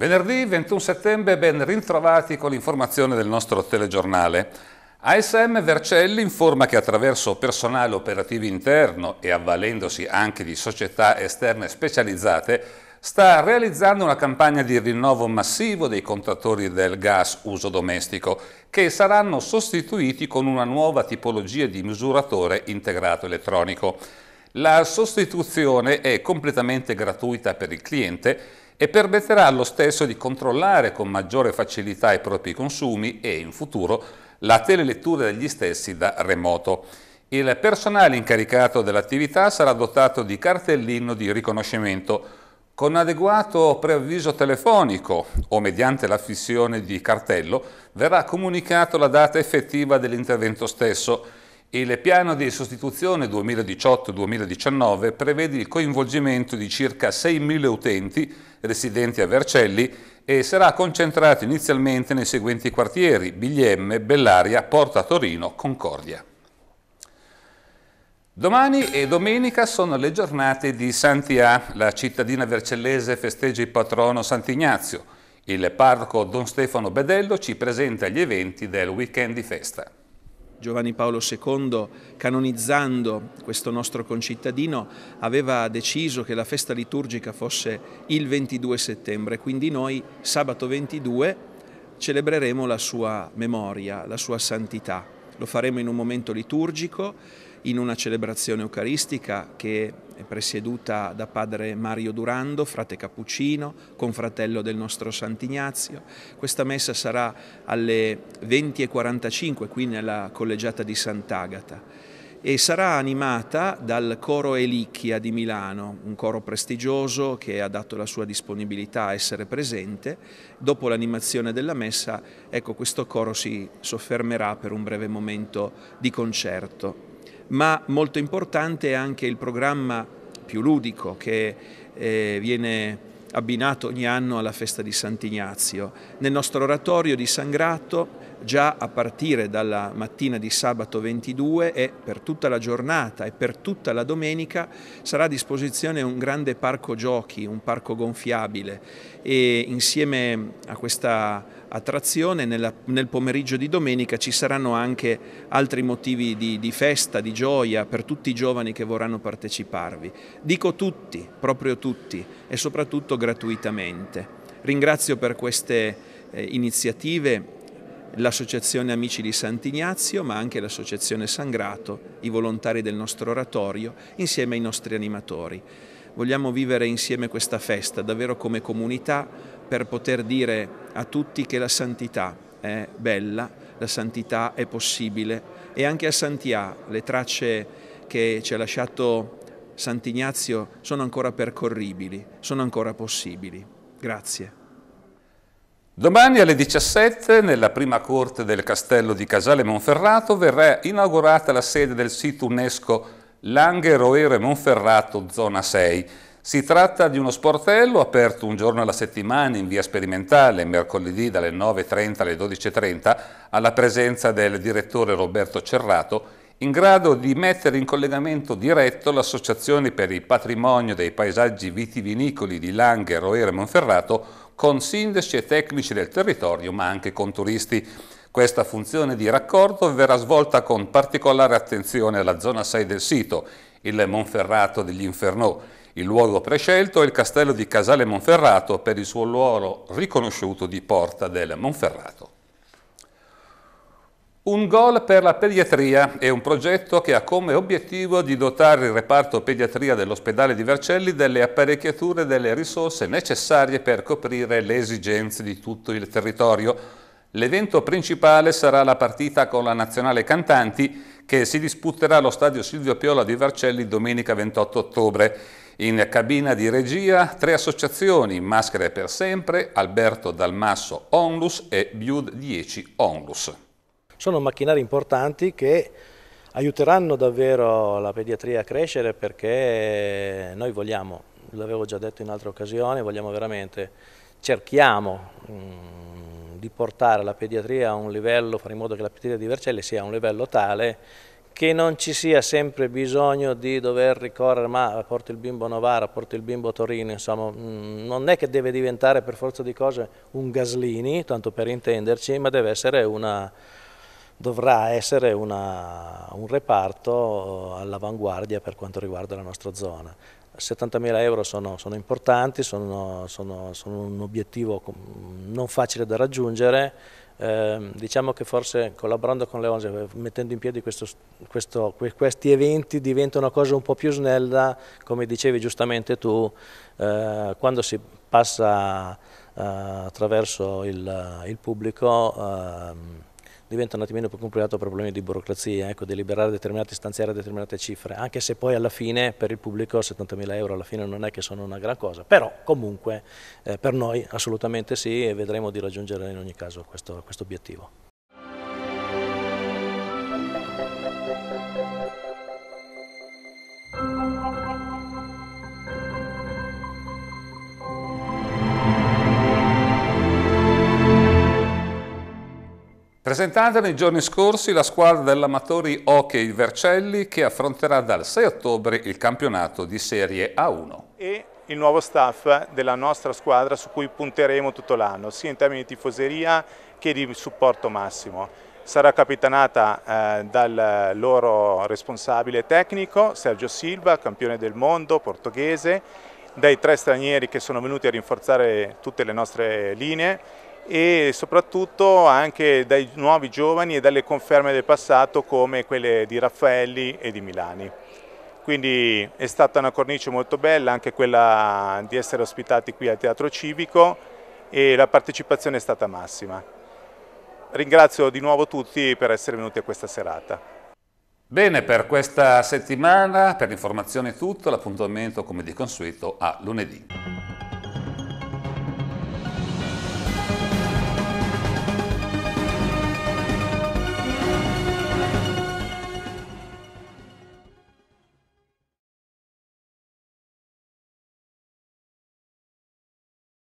Venerdì 21 settembre ben ritrovati con l'informazione del nostro telegiornale. ASM Vercelli informa che attraverso personale operativo interno e avvalendosi anche di società esterne specializzate sta realizzando una campagna di rinnovo massivo dei contatori del gas uso domestico che saranno sostituiti con una nuova tipologia di misuratore integrato elettronico. La sostituzione è completamente gratuita per il cliente e permetterà allo stesso di controllare con maggiore facilità i propri consumi e in futuro la telelettura degli stessi da remoto. Il personale incaricato dell'attività sarà dotato di cartellino di riconoscimento con adeguato preavviso telefonico o mediante l'affissione di cartello verrà comunicato la data effettiva dell'intervento stesso il piano di sostituzione 2018-2019 prevede il coinvolgimento di circa 6.000 utenti residenti a Vercelli e sarà concentrato inizialmente nei seguenti quartieri Bigliemme, Bellaria, Porta Torino, Concordia. Domani e domenica sono le giornate di Sant'Ia, la cittadina vercellese festeggia il patrono Sant'Ignazio. Il parroco Don Stefano Bedello ci presenta gli eventi del weekend di festa. Giovanni Paolo II, canonizzando questo nostro concittadino, aveva deciso che la festa liturgica fosse il 22 settembre, quindi noi sabato 22 celebreremo la sua memoria, la sua santità. Lo faremo in un momento liturgico in una celebrazione eucaristica che è presieduta da padre Mario Durando, frate Cappuccino, confratello del nostro Sant'Ignazio. Questa messa sarà alle 20.45 qui nella collegiata di Sant'Agata e sarà animata dal coro Elicchia di Milano, un coro prestigioso che ha dato la sua disponibilità a essere presente. Dopo l'animazione della messa, ecco, questo coro si soffermerà per un breve momento di concerto ma molto importante è anche il programma più ludico che eh, viene abbinato ogni anno alla festa di Sant'Ignazio. Nel nostro oratorio di San Grato, già a partire dalla mattina di sabato 22 e per tutta la giornata e per tutta la domenica sarà a disposizione un grande parco giochi, un parco gonfiabile e insieme a questa attrazione. Nella, nel pomeriggio di domenica ci saranno anche altri motivi di, di festa, di gioia per tutti i giovani che vorranno parteciparvi. Dico tutti, proprio tutti e soprattutto gratuitamente. Ringrazio per queste eh, iniziative l'associazione Amici di Sant'Ignazio, ma anche l'associazione Sangrato, i volontari del nostro oratorio, insieme ai nostri animatori. Vogliamo vivere insieme questa festa, davvero come comunità, per poter dire a tutti che la santità è bella, la santità è possibile e anche a Santià le tracce che ci ha lasciato Sant'Ignazio sono ancora percorribili, sono ancora possibili. Grazie. Domani alle 17 nella prima corte del castello di Casale Monferrato verrà inaugurata la sede del sito UNESCO Langhe Roere Monferrato zona 6 si tratta di uno sportello aperto un giorno alla settimana in via sperimentale, mercoledì dalle 9.30 alle 12.30, alla presenza del direttore Roberto Cerrato, in grado di mettere in collegamento diretto l'Associazione per il Patrimonio dei Paesaggi Vitivinicoli di Langhe, Roere e Monferrato con sindaci e tecnici del territorio ma anche con turisti. Questa funzione di raccordo verrà svolta con particolare attenzione alla zona 6 del sito, il Monferrato degli Infernò, il luogo prescelto è il castello di Casale Monferrato per il suo ruolo riconosciuto di Porta del Monferrato. Un gol per la pediatria è un progetto che ha come obiettivo di dotare il reparto pediatria dell'ospedale di Vercelli delle apparecchiature e delle risorse necessarie per coprire le esigenze di tutto il territorio. L'evento principale sarà la partita con la Nazionale Cantanti che si disputerà allo stadio Silvio Piola di Vercelli domenica 28 ottobre. In cabina di regia tre associazioni, Maschere per sempre, Alberto Dalmasso Onlus e Biud 10 Onlus. Sono macchinari importanti che aiuteranno davvero la pediatria a crescere perché noi vogliamo, l'avevo già detto in altre occasioni, vogliamo veramente, cerchiamo mm, di portare la pediatria a un livello, fare in modo che la pediatria di Vercelli sia a un livello tale che non ci sia sempre bisogno di dover ricorrere, ma porto il bimbo Novara, porto il bimbo Torino, insomma, mm, non è che deve diventare per forza di cose un Gaslini, tanto per intenderci, ma deve essere una, dovrà essere una, un reparto all'avanguardia per quanto riguarda la nostra zona. 70.000 euro sono, sono importanti, sono, sono, sono un obiettivo mm, non facile da raggiungere, Ehm, diciamo che forse collaborando con le ONG, eh, mettendo in piedi questo, questo, questi eventi diventa una cosa un po' più snella, come dicevi giustamente tu, eh, quando si passa eh, attraverso il, il pubblico ehm, diventa un attimino più complicato per problemi di burocrazia, ecco, deliberare determinate, stanziare determinate cifre, anche se poi alla fine per il pubblico 70.000 euro alla fine non è che sono una gran cosa, però comunque eh, per noi assolutamente sì e vedremo di raggiungere in ogni caso questo, questo obiettivo. Presentata nei giorni scorsi la squadra dell'Amatori Hockey Vercelli che affronterà dal 6 ottobre il campionato di Serie A1. E il nuovo staff della nostra squadra su cui punteremo tutto l'anno, sia in termini di tifoseria che di supporto massimo. Sarà capitanata eh, dal loro responsabile tecnico, Sergio Silva, campione del mondo, portoghese, dai tre stranieri che sono venuti a rinforzare tutte le nostre linee e soprattutto anche dai nuovi giovani e dalle conferme del passato come quelle di Raffaelli e di Milani. Quindi è stata una cornice molto bella anche quella di essere ospitati qui al Teatro Civico e la partecipazione è stata massima. Ringrazio di nuovo tutti per essere venuti a questa serata. Bene, per questa settimana, per l'informazione è tutto, l'appuntamento come di consueto a lunedì.